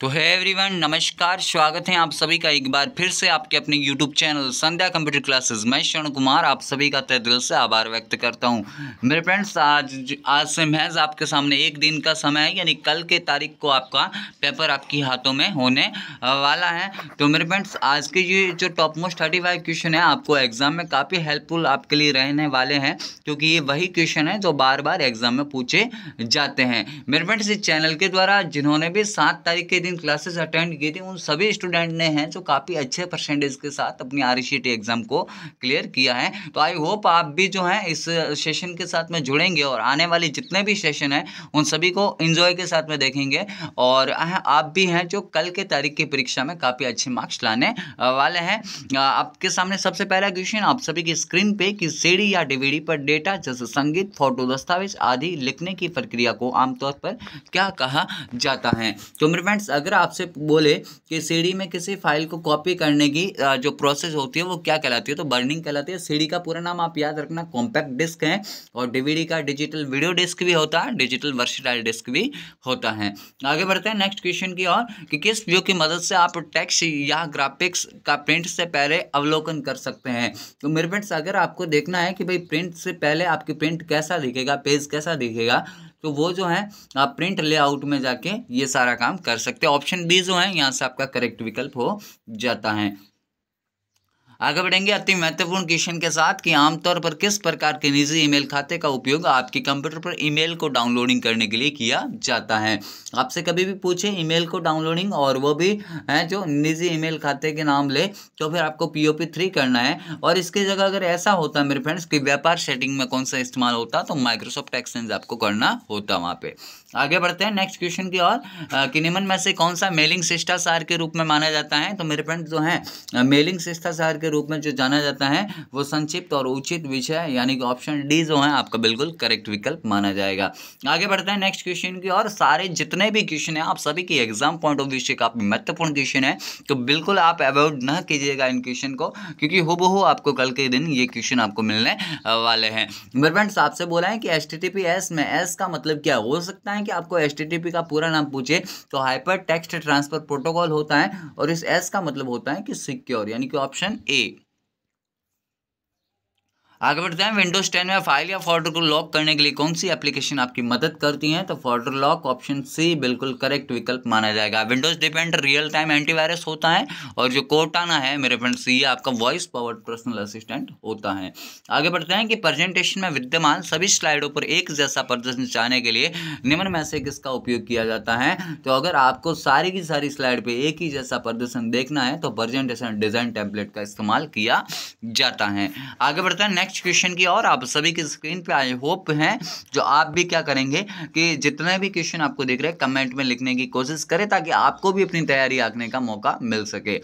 तो है एवरीवन नमस्कार स्वागत है आप सभी का एक बार फिर से आपके अपने YouTube channel Sandhya computer classes मैं शरण कुमार आप सभी का तय दिल से आभार व्यक्त करता हूं मेरे फ्रेंड्स आज आज से महज आपके सामने एक दिन का समय है यानी कल के तारीख को आपका पेपर आपके हाथों में होने वाला है तो मेरे फ्रेंड्स आज के ये जो top most thirty five question है आपको एग्जाम में काफ़ी हेल्पफुल आपके लिए रहने वाले हैं क्योंकि ये वही क्वेश्चन है जो बार बार एग्जाम में पूछे जाते हैं मेरे फ्रेंड्स इस चैनल के द्वारा जिन्होंने भी सात तारीख के दिन दिन क्लासेस अटेंड की थी उन सभी स्टूडेंट ने हैं जो काफ़ी अच्छे परसेंटेज के साथ अपनी आर एग्ज़ाम e को क्लियर किया है तो आई होप आप भी जो है इस सेशन के साथ में जुड़ेंगे और आने वाले जितने भी सेशन हैं उन सभी को इन्जॉय के साथ में देखेंगे और आप भी हैं जो कल के तारीख की परीक्षा में काफ़ी अच्छे मार्क्स लाने वाले हैं आपके सामने सबसे पहला क्वेश्चन आप सभी की स्क्रीन पर कि सीढ़ी या डिवीडी पर डेटा जैसे संगीत फोटो दस्तावेज आदि लिखने की प्रक्रिया को आमतौर पर क्या कहा जाता है तो मेरे फ्रेंड्स अगर आपसे बोले कि सीडी में किसी फाइल को कॉपी करने की जो प्रोसेस होती है वो क्या कहलाती है तो बर्निंग कहलाती है सीडी का पूरा नाम आप याद रखना कॉम्पैक्ट डिस्क है और डीवीडी का डिजिटल वीडियो डिस्क भी होता है डिजिटल वर्सिटाइल डिस्क भी होता है आगे बढ़ते हैं नेक्स्ट क्वेश्चन की और कि किस व्यू की मदद से आप टेक्स्ट या ग्राफिक्स का प्रिंट से पहले अवलोकन कर सकते हैं तो मेरे फ्रेंड्स अगर आपको देखना है कि भाई प्रिंट से पहले आपकी प्रिंट कैसा दिखेगा पेज कैसा दिखेगा तो वो जो है आप प्रिंट लेआउट में जाके ये सारा काम कर सकते हैं ऑप्शन बी जो है यहाँ से आपका करेक्ट विकल्प हो जाता है आगे बढ़ेंगे अति महत्वपूर्ण क्वेश्चन के साथ कि आमतौर पर किस प्रकार के निजी ईमेल खाते का उपयोग आपके कंप्यूटर पर ईमेल को डाउनलोडिंग करने के लिए किया जाता है आपसे कभी भी पूछे ईमेल को डाउनलोडिंग और वो भी है जो निजी ईमेल खाते के नाम ले तो फिर आपको पी ओ पी थ्री करना है और इसके जगह अगर ऐसा होता है मेरे फ्रेंड्स कि व्यापार सेटिंग में कौन सा इस्तेमाल होता तो माइक्रोसॉफ्ट एक्सचेंज आपको करना होता वहाँ पर आगे बढ़ते हैं नेक्स्ट क्वेश्चन की ओर निमन में से कौन सा मेलिंग शिष्टाचार के रूप में माना जाता है तो मेरे फ्रेंड जो है मेलिंग शिष्टाचार के रूप में जो जाना जाता है वो संक्षिप्त और उचित विषय यानी कि ऑप्शन डी जो है आपका बिल्कुल करेक्ट विकल्प माना जाएगा आगे बढ़ते हैं नेक्स्ट क्वेश्चन की और सारे जितने भी क्वेश्चन है आप सभी के एग्जाम पॉइंट ऑफ व्यू से काफ़ी महत्वपूर्ण क्वेश्चन है तो बिल्कुल आप अवॉइड न कीजिएगा इन क्वेश्चन को क्योंकि बहु आपको कल के दिन ये क्वेश्चन आपको मिलने वाले हैं मेरे फ्रेंड्स आपसे बोला है कि एस में एस का मतलब क्या हो सकता है है कि आपको एच का पूरा नाम पूछे तो हाइपर टेक्स्ट ट्रांसफर प्रोटोकॉल होता है और इस एस का मतलब होता है कि सिक्योर यानी कि ऑप्शन ए आगे बढ़ते हैं विंडोज 10 में फाइल या फोल्डर को लॉक करने के लिए कौन सी एप्लीकेशन आपकी मदद करती है तो फोल्डर लॉक ऑप्शन सी बिल्कुल करेक्ट विकल्प माना जाएगा Windows Defender real time antivirus होता है और जो कोटाना है मेरे फ्रेंड्स ये आपका वॉइस पावर पर्सनल असिस्टेंट होता है आगे बढ़ते हैं कि प्रेजेंटेशन में विद्यमान सभी स्लाइडों पर एक जैसा प्रदर्शन चाहने के लिए निम्न में से किसका उपयोग किया जाता है तो अगर आपको सारी की सारी स्लाइड पर एक ही जैसा प्रदर्शन देखना है तो प्रेजेंटेशन डिजाइन टेम्पलेट का इस्तेमाल किया जाता है आगे बढ़ते हैं नेक्स्ट नेक्स्ट क्वेश्चन की और आप सभी की स्क्रीन पे आई होप हैं जो आप भी क्या करेंगे कि जितने भी क्वेश्चन आपको दिख रहे हैं कमेंट में लिखने की कोशिश करें ताकि आपको भी अपनी तैयारी आंकने का मौका मिल सके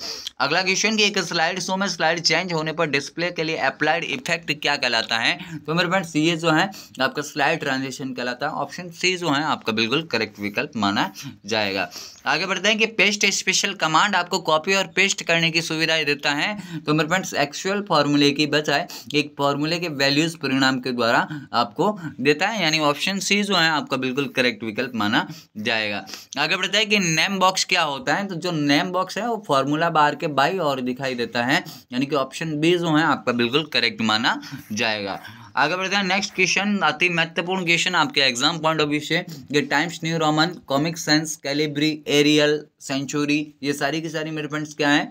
अगला क्वेश्चन की एक स्लाइड शो में स्लाइड चेंज होने पर डिस्प्ले के लिए अप्लाइड इफेक्ट क्या कहलाता है तो मेरे फ्रेंड्स ये जो है आपका स्लाइड ट्रांजेक्शन कहलाता है ऑप्शन सी जो है आपका बिल्कुल करेक्ट विकल्प माना जाएगा आगे बढ़ते हैं कि पेस्ट स्पेशल कमांड आपको कॉपी और पेस्ट करने की सुविधा देता है तो मेरे फ्रेंड्स एक्चुअल फॉर्मूले की बजाय एक फॉर्म फॉर्मूले के वैल्यूज परिणाम के द्वारा आपको देता है यानी ऑप्शन सी जो है आपका बिल्कुल करेक्ट विकल्प माना जाएगा आगे बढ़ता है कि नेम बॉक्स क्या होता है तो जो नेम बॉक्स है वो फॉर्मूला बार के बाई और दिखाई देता है यानी कि ऑप्शन बी जो है आपका बिल्कुल करेक्ट माना जाएगा आगे बढ़ते हैं नेक्स्ट क्वेश्चन अति महत्वपूर्ण क्वेश्चन आपके एग्जाम पॉइंट ऑफ व्यू से ये Times New Roman Comic Sans Calibri Arial Century ये सारी की सारी मेरे फ्रेंड्स क्या है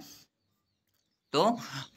तो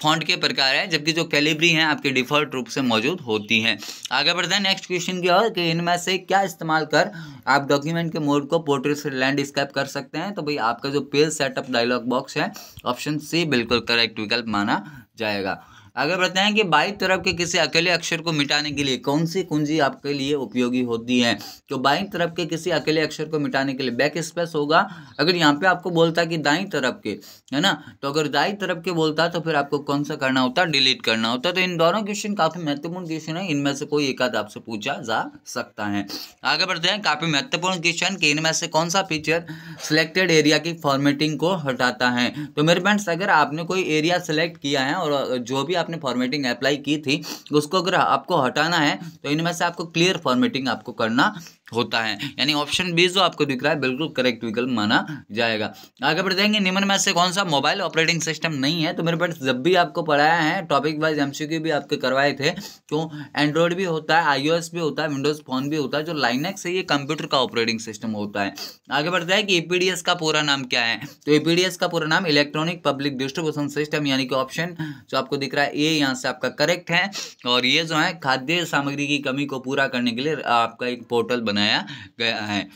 फॉन्ट के प्रकार है जबकि जो कैलिबरी हैं आपके डिफ़ॉल्ट रूप से मौजूद होती हैं आगे बढ़ते हैं नेक्स्ट क्वेश्चन की ओर कि इनमें से क्या इस्तेमाल कर आप डॉक्यूमेंट के मोड को पोर्ट्रेट से लैंडस्केप कर सकते हैं तो भाई आपका जो पेज सेटअप डायलॉग बॉक्स है ऑप्शन सी बिल्कुल करेक्ट विकल्प माना जाएगा आगे बढ़ते हैं कि बाई तरफ के किसी अकेले अक्षर को मिटाने के लिए कौन सी कुंजी आपके लिए उपयोगी होती है तो बाई तरफ के किसी अकेले अक्षर को मिटाने के लिए बैक स्पेस होगा अगर यहाँ पे आपको बोलता है कि दाई तरफ के है ना तो अगर दाई तरफ के बोलता है तो फिर आपको कौन सा करना होता है डिलीट करना होता है तो इन दोनों क्वेश्चन काफ़ी महत्वपूर्ण क्वेश्चन है इनमें से कोई एक आध आपसे पूछा जा सकता है आगे बढ़ते हैं काफ़ी महत्वपूर्ण क्वेश्चन कि इनमें से कौन सा फीचर सिलेक्टेड एरिया की फॉर्मेटिंग को हटाता है तो मेरे फ्रेंड्स अगर आपने कोई एरिया सेलेक्ट किया है और जो भी आप आपने फॉर्मेटिंग अप्लाई की थी उसको अगर आपको हटाना है तो इनमें से आपको क्लियर फॉर्मेटिंग आपको करना होता है यानी ऑप्शन बी जो आपको दिख रहा है बिल्कुल करेक्ट विकल्प माना जाएगा आगे बढ़ जाएंगे निम्न में से कौन सा मोबाइल ऑपरेटिंग सिस्टम नहीं है तो मेरे पास जब भी आपको पढ़ाया है टॉपिक वाइज एमसीक्यू भी आपके करवाए थे तो एंड्रॉयड भी होता है आईओएस भी होता है विंडोज फोन भी होता है जो लाइनेक्स है ये कंप्यूटर का ऑपरेटिंग सिस्टम होता है आगे बढ़ता है कि एपीडीएस e का पूरा नाम क्या है तो एपीडीएस e का पूरा नाम इलेक्ट्रॉनिक पब्लिक डिस्ट्रीब्यूशन सिस्टम यानी कि ऑप्शन जो आपको दिख रहा है ए यहाँ से आपका करेक्ट है और ये जो है खाद्य सामग्री की कमी को पूरा करने के लिए आपका एक पोर्टल बना बनाया गया है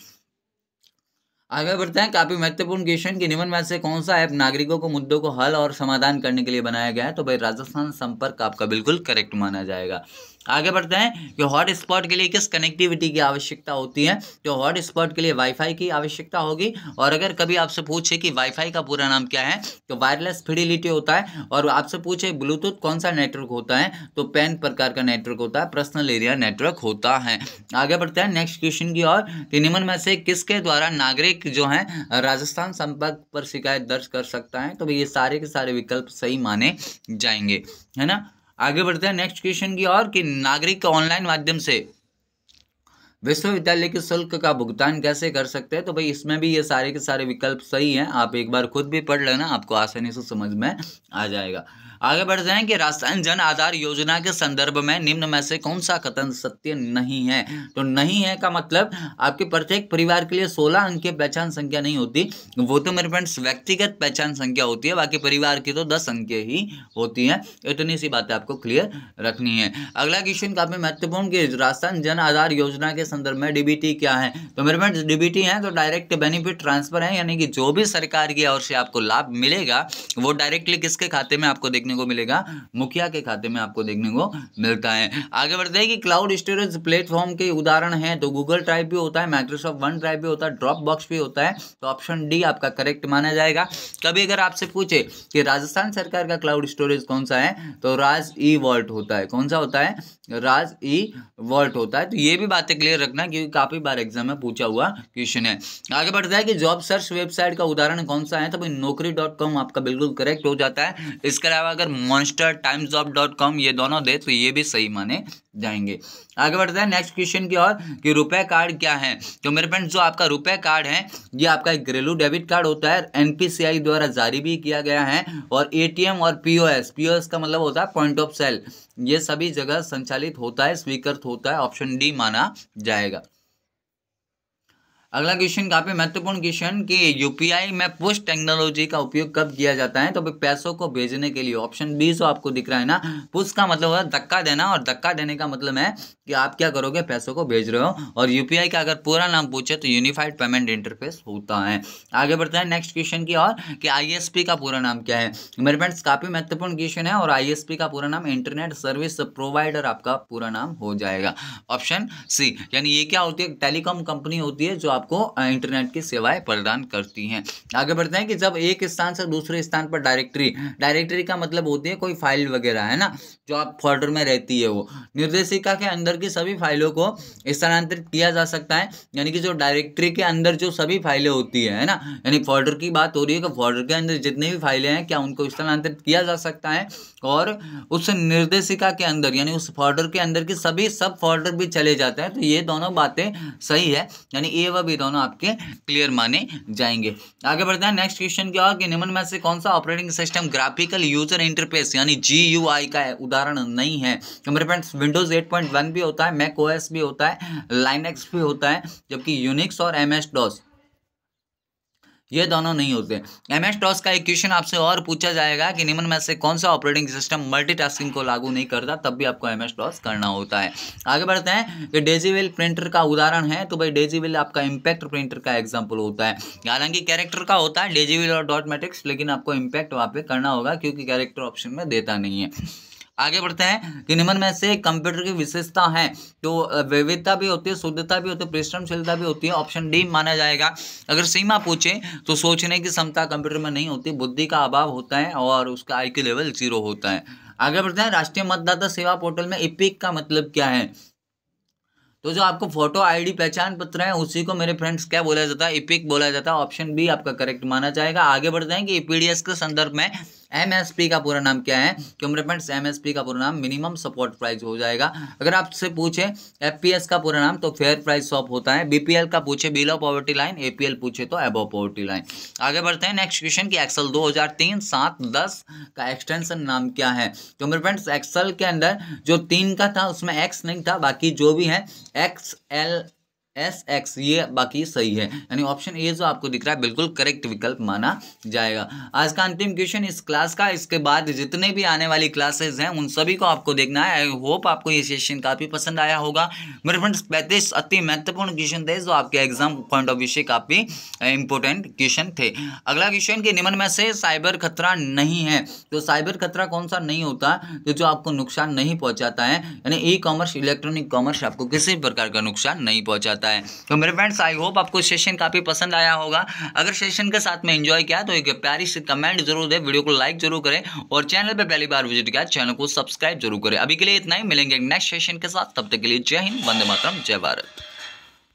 आगे बढ़ते हैं काफ़ी महत्वपूर्ण क्वेश्चन की निम्न में से कौन सा ऐप नागरिकों को मुद्दों को हल और समाधान करने के लिए बनाया गया है तो भाई राजस्थान संपर्क आपका बिल्कुल करेक्ट माना जाएगा आगे बढ़ते हैं कि हॉट स्पॉट के लिए किस कनेक्टिविटी की आवश्यकता होती है तो हॉट स्पॉट के लिए वाईफाई की आवश्यकता होगी और अगर कभी आपसे पूछे कि वाईफाई का पूरा नाम क्या है तो वायरलेस फिडिलिटी होता है और आपसे पूछे ब्लूटूथ कौन सा नेटवर्क होता है तो पेन प्रकार का नेटवर्क होता है पर्सनल एरिया नेटवर्क होता है आगे बढ़ते हैं नेक्स्ट क्वेश्चन की कि निम्न में से किसके द्वारा नागरिक जो है राजस्थान संपर्क पर शिकायत दर्ज कर सकता है तो ये सारे के सारे विकल्प सही माने जाएंगे है ना आगे बढ़ते हैं नेक्स्ट क्वेश्चन की और कि नागरिक ऑनलाइन माध्यम से विश्वविद्यालय के शुल्क का भुगतान कैसे कर सकते हैं तो भाई इसमें भी ये सारे के सारे विकल्प सही हैं आप एक बार खुद भी पढ़ लेना आपको आसानी से समझ में आ जाएगा आगे बढ़ जाए कि राजस्थान जन आधार योजना के संदर्भ में निम्न में से कौन सा कथन सत्य नहीं है तो नहीं है का मतलब आपके प्रत्येक परिवार के लिए सोलह अंक की पहचान संख्या नहीं होती वो तो मेरे फ्रेंड्स व्यक्तिगत पहचान संख्या होती है बाकी परिवार की तो दस अंक ही होती है इतनी सी बातें आपको क्लियर रखनी है अगला क्वेश्चन काफी महत्वपूर्ण कि राजस्थान जन आधार योजना के संदर्भ में डीबीटी क्या है तो मेरे फ्रेंड्स डीबीटी है तो डायरेक्ट बेनिफिट ट्रांसफर है यानी कि जो भी सरकार की ओर से आपको लाभ मिलेगा वो डायरेक्टली किसके खाते में आपको देखने को मिलेगा मुखिया के खाते में आपको देखने को मिलता है आगे बढ़ते हैं कि क्लाउड स्टोरेज प्लेटफॉर्म के उदाहरण है तो गूगल ड्राइव भी होता है माइक्रोसॉफ्ट वन ड्राइव भी होता है ड्रॉप बॉक्स भी होता है तो ऑप्शन डी आपका करेक्ट माना जाएगा कभी अगर आपसे पूछे कि राजस्थान सरकार का क्लाउड स्टोरेज कौन सा है तो राज ई e वॉल्ट होता है कौन सा होता है राज ई e वॉल्ट होता है तो ये भी बातें क्लियर रखना क्योंकि काफ़ी बार एग्जाम में पूछा हुआ क्वेश्चन है आगे बढ़ता है कि जॉब सर्च वेबसाइट का उदाहरण कौन सा है तो भाई नौकरी डॉट कॉम आपका बिल्कुल करेक्ट हो जाता है इसके अलावा अगर Monster Times job dot com ये दोनों दे तो ये भी सही माने जाएंगे आगे बढ़ते हैं नेक्स्ट क्वेश्चन की ओर कि रुपए कार्ड क्या है तो मेरे फ्रेंड्स जो आपका रुपए कार्ड है ये आपका एक घरेलू डेबिट कार्ड होता है एनपीसीआई द्वारा जारी भी किया गया है और एटीएम और पीओएस पीओएस का मतलब होता है पॉइंट ऑफ सेल ये सभी जगह संचालित होता है स्वीकृत होता है ऑप्शन डी माना जाएगा अगला क्वेश्चन काफ़ी महत्वपूर्ण क्वेश्चन कि यूपीआई में पुश टेक्नोलॉजी का उपयोग कब किया जाता है तो भाई पैसों को भेजने के लिए ऑप्शन बी जो आपको दिख रहा है ना पुश का मतलब है धक्का देना और धक्का देने का मतलब है कि आप क्या करोगे पैसों को भेज रहे हो और यूपीआई का अगर पूरा नाम पूछे तो यूनिफाइड पेमेंट इंटरफेस होता है आगे बढ़ते हैं नेक्स्ट क्वेश्चन की और कि आई का पूरा नाम क्या है मेरे फ्रेंड्स काफ़ी महत्वपूर्ण क्वेश्चन है और आई का पूरा नाम इंटरनेट सर्विस प्रोवाइडर आपका पूरा नाम हो जाएगा ऑप्शन सी यानी ये क्या होती है टेलीकॉम कंपनी होती है जो आपको इंटरनेट की सेवाएं प्रदान करती हैं आगे बढ़ते हैं कि जब एक स्थान से दूसरे स्थान पर डायरेक्टरी डायरेक्टरी का मतलब होती है कोई फाइल वगैरह है ना जो आप फोल्डर में रहती है वो निर्देशिका के अंदर की सभी फाइलों को स्थानांतरित किया जा सकता है यानी कि जो डायरेक्टरी के अंदर जो सभी फाइलें होती है, ना यानी फोल्डर की बात हो रही है कि फोल्डर के अंदर जितनी भी फाइलें हैं क्या उनको स्थानांतरित किया जा सकता है और उस निर्देशिका के अंदर यानी उस फोल्डर के अंदर की सभी सब फोल्डर भी चले जाते हैं तो ये दोनों बातें सही है यानी ए व ये दोनों आपके क्लियर माने जाएंगे आगे बढ़ते हैं नेक्स्ट क्वेश्चन क्या होगा कि निम्न में से कौन सा operating system graphical user interface यानी जी का उदाहरण नहीं है तो मेरे फ्रेंड्स विंडोज 8.1 भी होता है मैक ओएस भी होता है लाइनेक्स भी होता है जबकि यूनिक्स और एम एस डॉस ये दोनों नहीं होते एम एस टॉस का एक क्वेश्चन आपसे और पूछा जाएगा कि निम्न में से कौन सा ऑपरेटिंग सिस्टम मल्टीटास्किंग को लागू नहीं करता तब भी आपको एम एस टॉस करना होता है आगे बढ़ते हैं कि डेजीवेल प्रिंटर का उदाहरण है तो भाई डेजीवेल आपका इम्पैक्ट प्रिंटर का एग्जाम्पल होता है हालांकि कैरेक्टर का होता है डेजीवेल और डॉट मैट्रिक्स लेकिन आपको इम्पैक्ट वहाँ पे करना होगा क्योंकि कैरेक्टर ऑप्शन में देता नहीं है आगे बढ़ते हैं कि निम्न में से कंप्यूटर की विशेषता है तो विविधता भी होती है शुद्धता भी होती है परिश्रमशीलता भी होती है ऑप्शन डी माना जाएगा अगर सीमा पूछे तो सोचने की क्षमता कंप्यूटर में नहीं होती बुद्धि का अभाव होता है और उसका आई लेवल जीरो होता है आगे बढ़ते हैं राष्ट्रीय मतदाता सेवा पोर्टल में इपिक का मतलब क्या है तो जो आपको फोटो आईडी पहचान पत्र है उसी को मेरे फ्रेंड्स क्या बोला जाता है इपिक बोला जाता है ऑप्शन बी आपका करेक्ट माना जाएगा आगे बढ़ते हैं कि ईपीडीएस के संदर्भ में एमएसपी का पूरा नाम क्या है क्यों फ्रेंड्स एमएसपी का पूरा नाम मिनिमम सपोर्ट प्राइस हो जाएगा अगर आपसे पूछे एफपीएस का पूरा नाम तो फेयर प्राइस शॉप होता है बीपीएल का पूछे बिलो पॉवर्टी लाइन एपीएल पूछे तो एबो पॉवर्टी लाइन आगे बढ़ते हैं नेक्स्ट क्वेश्चन की एक्सल दो हजार तीन सात दस का एक्सटेंशन नाम क्या है क्यों मेरे फ्रेंड्स एक्सल के अंदर जो तीन का था उसमें एक्स नहीं था बाकी जो भी है एक्स एल एस एक्स ये बाकी सही है यानी ऑप्शन ए जो आपको दिख रहा है बिल्कुल करेक्ट विकल्प माना जाएगा आज का अंतिम क्वेश्चन इस क्लास का इसके बाद जितने भी आने वाली क्लासेस हैं उन सभी को आपको देखना है आई होप आपको ये सेशन काफ़ी पसंद आया होगा मेरे फ्रेंड्स पैंतीस अति महत्वपूर्ण क्वेश्चन थे जो आपके एग्जाम पॉइंट ऑफ व्यू से काफ़ी इंपॉर्टेंट क्वेश्चन थे अगला क्वेश्चन के निमन में से साइबर खतरा नहीं है तो साइबर खतरा कौन सा नहीं होता तो जो आपको नुकसान नहीं पहुँचाता है यानी ई कॉमर्स इलेक्ट्रॉनिक कॉमर्स आपको किसी प्रकार का नुकसान नहीं पहुँचाता जाता है तो मेरे फ्रेंड्स आई होप आपको सेशन काफ़ी पसंद आया होगा अगर सेशन के साथ में इन्जॉय किया तो एक प्यारी से कमेंट जरूर दे वीडियो को लाइक जरूर करें और चैनल पर पहली बार विजिट किया चैनल को सब्सक्राइब जरूर करें अभी के लिए इतना ही मिलेंगे नेक्स्ट सेशन के साथ तब तक के लिए जय हिंद वंदे मातरम जय भारत